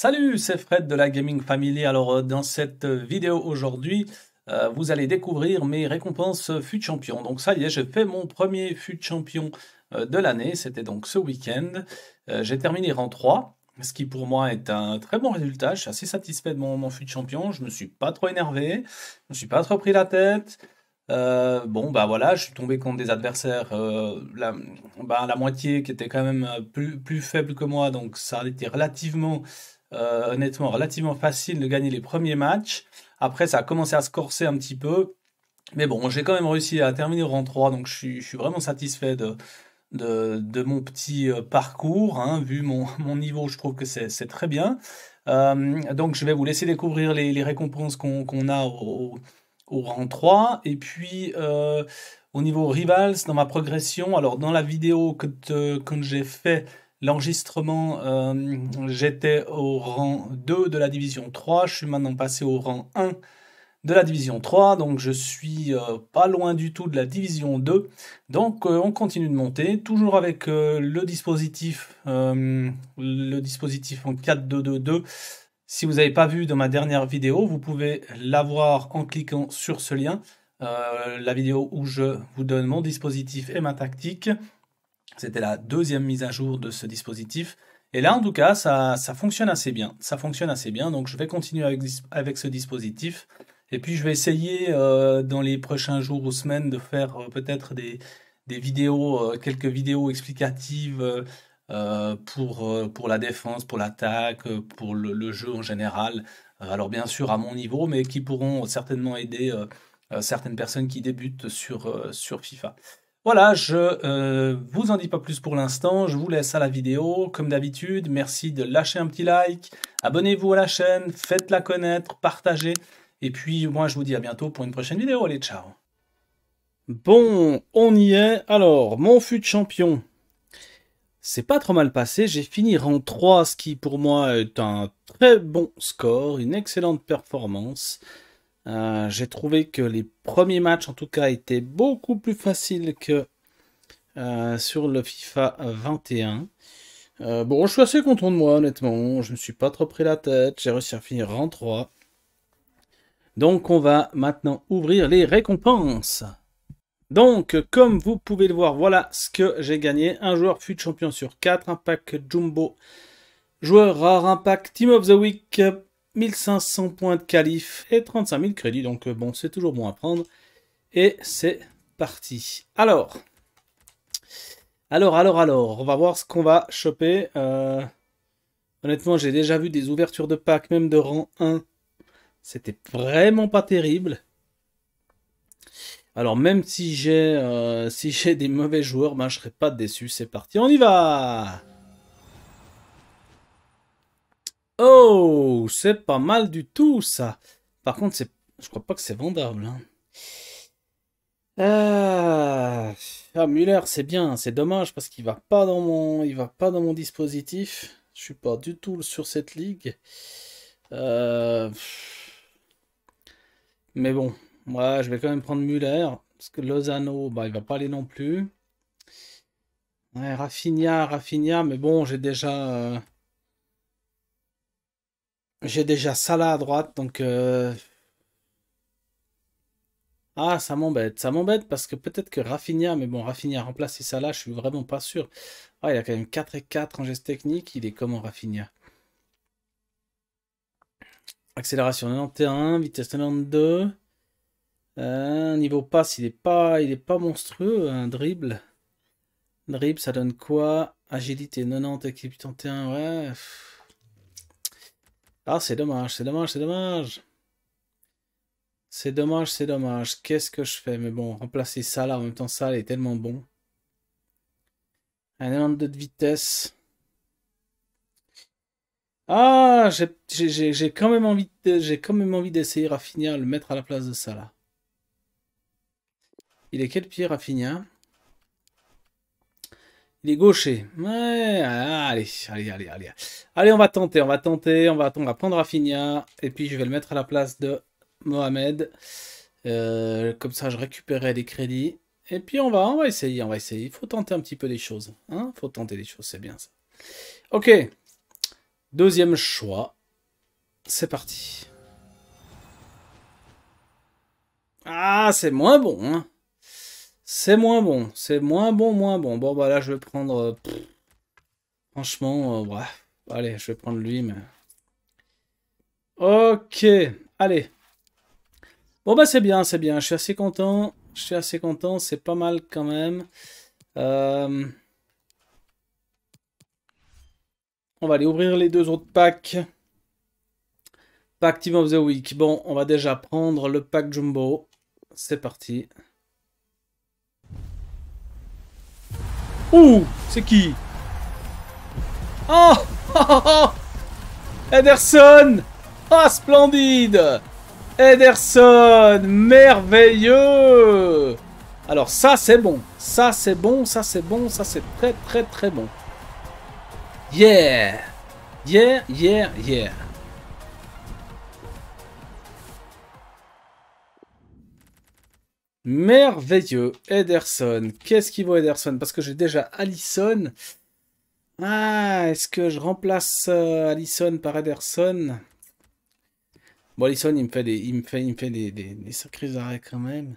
Salut, c'est Fred de la Gaming Family. Alors euh, dans cette vidéo aujourd'hui, euh, vous allez découvrir mes récompenses fut champion. Donc ça y est, j'ai fait mon premier fut champion euh, de l'année. C'était donc ce week-end. j'ai terminé en 3, ce qui pour moi est un très bon résultat. Je suis assez satisfait de mon, fut champion. Je me suis pas trop énervé, je me suis pas trop pris la tête. bon, bah voilà, je suis tombé contre des adversaires, bah, la, moitié qui était quand même plus, plus faible que moi, donc ça a été relativement euh, honnêtement relativement facile de gagner les premiers matchs. Après, ça a commencé à se corser un petit peu. Mais bon, j'ai quand même réussi à terminer rang 3, donc je suis, vraiment satisfait de, de, mon petit euh, parcours. Hein, vu mon, mon, niveau, je trouve que c'est très bien. Euh, donc je vais vous laisser découvrir les, récompenses qu'on qu'on a au, au, rang 3. Et puis au niveau rivals, dans ma progression, alors dans la vidéo que, que j'ai fait L'enregistrement, euh, j'étais au rang 2 de la division 3, je suis maintenant passé au rang 1 de la division 3, donc je suis euh, pas loin du tout de la division 2. Donc euh, on continue de monter, toujours avec le dispositif, le dispositif en 4-2-2-2. Si vous n'avez pas vu dans ma dernière vidéo, vous pouvez l'avoir en cliquant sur ce lien. la vidéo où je vous donne mon dispositif et ma tactique. C'était la deuxième mise à jour de ce dispositif. Et là, en tout cas, ça, fonctionne assez bien. Ça fonctionne assez bien. Donc, je vais continuer avec, ce dispositif. Et puis, je vais essayer euh, dans les prochains jours ou semaines de faire euh, peut-être des, des, vidéos, euh, quelques vidéos explicatives pour, pour la défense, pour l'attaque, pour le, le, jeu en général. alors, bien sûr, à mon niveau, mais qui pourront certainement aider certaines personnes qui débutent sur, sur FIFA. Voilà, je euh, vous en dis pas plus pour l'instant, je vous laisse à la vidéo. Comme d'habitude, merci de lâcher un petit like, abonnez-vous à la chaîne, faites-la connaître, partagez. Et puis moi je vous dis à bientôt pour une prochaine vidéo. Allez, ciao Bon, on y est. Alors, mon fut de champion. C'est pas trop mal passé, j'ai fini en 3, ce qui pour moi est un très bon score, une excellente performance. Euh, j'ai trouvé que les premiers matchs, en tout cas, étaient beaucoup plus faciles que euh, sur le FIFA 21. Euh, bon, je suis assez content de moi, honnêtement. Je ne suis pas trop pris la tête. J'ai réussi à finir en 3. Donc, on va maintenant ouvrir les récompenses. Donc, comme vous pouvez le voir, voilà ce que j'ai gagné. Un joueur fut champion sur 4, un pack Jumbo, joueur rare, un pack Team of the Week, 1500 points de qualif et 35 000 crédits. Donc euh, bon, c'est toujours bon à prendre. Et c'est parti. Alors, alors, alors, alors, on va voir ce qu'on va choper. Euh, honnêtement, j'ai déjà vu des ouvertures de pack, même de rang 1. C'était vraiment pas terrible. Alors même si j'ai euh, si j'ai des mauvais joueurs, ben, je serai pas déçu. C'est parti, on y va Oh, c'est pas mal du tout, ça. Par contre, c'est... je crois pas que c'est vendable. Hein. Ah, ah Muller, c'est bien. C'est dommage parce qu'il va pas dans mon, il va pas dans mon dispositif. Je suis pas du tout sur cette ligue. Euh, mais bon, moi, je vais quand même prendre Muller parce que Lozano, bah, il va pas aller non plus. Ouais, Rafinha, Rafinha, mais bon, j'ai déjà. Euh, j'ai déjà Salah à droite, donc... Euh, ah, ça m'embête. Ça m'embête parce que peut-être que Rafinha, mais bon, Rafinha remplacer Salah, je suis vraiment pas sûr. Ah, il a quand même 4 et 4 en geste technique. Il est comment Rafinha Accélération 91, vitesse 92. Euh, niveau passe, il est pas, il est pas monstrueux. Un hein, dribble. Dribble, ça donne quoi Agilité 90, équipe 31, ouais. Ah, c'est dommage, c'est dommage, c'est dommage. C'est dommage, c'est dommage. Qu'est-ce que je fais Mais bon, remplacer ça là, en même temps, ça, elle est tellement bon. Un élément de vitesse. Ah, j'ai quand même envie j'ai quand même envie d'essayer Raffinia, le mettre à la place de ça là. Il est quel pied Raffinia il est gaucher. allez, allez, allez, allez. Allez, on va tenter, on va tenter, on va, prendre Rafinha. Et puis, je vais le mettre à la place de Mohamed. Euh, comme ça, je récupérerai des crédits. Et puis, on va, on va essayer, on va essayer. Il faut tenter un petit peu les choses. Hein. Il faut tenter les choses, c'est bien ça. Ok. Deuxième choix. C'est parti. Ah, c'est moins bon, hein c'est moins bon. C'est moins bon, moins bon. Bon, bah là, je vais prendre... Euh, franchement, bref. Euh, allez, je vais prendre lui, mais... Ok, allez. Bon, bah c'est bien, c'est bien. Je suis assez content. Je suis assez content. C'est pas mal quand même. Euh, on va aller ouvrir les deux autres packs. Pack Team of the Week. Bon, on va déjà prendre le pack Jumbo. C'est parti. Ouh C'est qui oh, oh, oh, oh, Ederson Ah, splendide Ederson Merveilleux Alors ça, c'est bon. Ça, c'est bon. Ça, c'est bon. Ça, c'est très, très, très bon. Yeah Yeah, yeah, yeah. Merveilleux. Ederson. Qu'est-ce qu'il vaut Ederson Parce que j'ai déjà Allison. Ah, est-ce que je remplace euh, Allison par Ederson Bon, Allison, il me fait des, il me fait, fait des, des, sacrés arrêts quand même.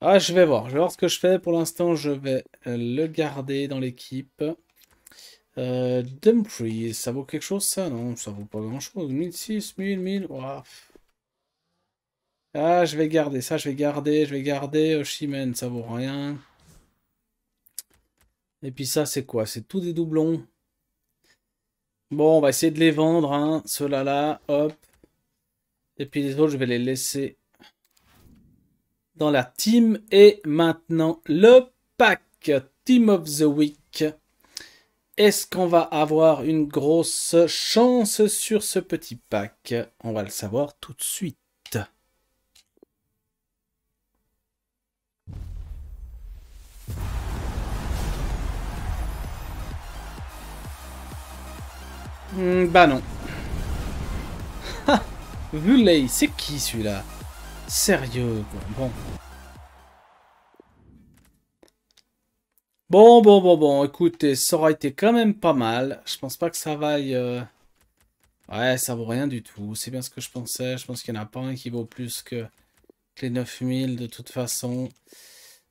Ah, je vais voir. Je vais voir ce que je fais. Pour l'instant, je vais euh, le garder dans l'équipe. Euh, Dumfries, ça vaut quelque chose ça Non, ça vaut pas grand chose. 1006, 1000, 1000. Ah, je vais garder ça, je vais garder, je vais garder. Oshimen, oh, ça vaut rien. Et puis ça, c'est quoi C'est tout des doublons. Bon, on va essayer de les vendre, hein. Ceux-là, là, hop. Et puis les autres, je vais les laisser dans la team. Et maintenant, le pack Team of the Week. Est-ce qu'on va avoir une grosse chance sur ce petit pack On va le savoir tout de suite. Hmm, bah non. Vuley, c'est qui celui-là Sérieux, quoi. Bon. Bon, bon, bon, bon. Écoutez, ça aurait été quand même pas mal. Je pense pas que ça vaille... Euh, ouais, ça vaut rien du tout. C'est bien ce que je pensais. Je pense qu'il y en a pas un qui vaut plus que, les 9000 de toute façon.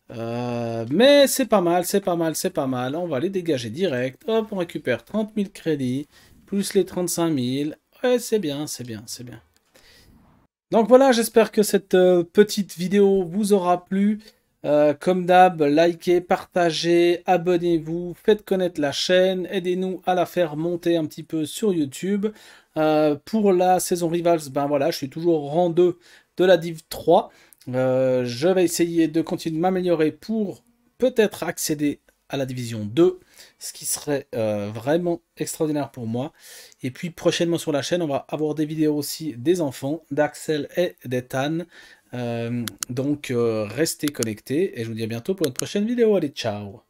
Euh, mais c'est pas mal, c'est pas mal, c'est pas mal. On va les dégager direct. Hop, on récupère 30 000 crédits plus les 35 000. Ouais, c'est bien, c'est bien, c'est bien. Donc voilà, j'espère que cette euh, petite vidéo vous aura plu. Euh, comme d'hab, likez, partagez, abonnez-vous, faites connaître la chaîne, aidez-nous à la faire monter un petit peu sur YouTube. Euh, pour la saison Rivals, ben voilà, je suis toujours rang 2 de la Div 3. je vais essayer de continuer de m'améliorer pour peut-être accéder à la division 2, ce qui serait euh, vraiment extraordinaire pour moi. Et puis prochainement sur la chaîne, on va avoir des vidéos aussi des enfants, d'Axel et d'Ethan. Euh, donc euh, restez connectés et je vous dis à bientôt pour une prochaine vidéo. Allez, ciao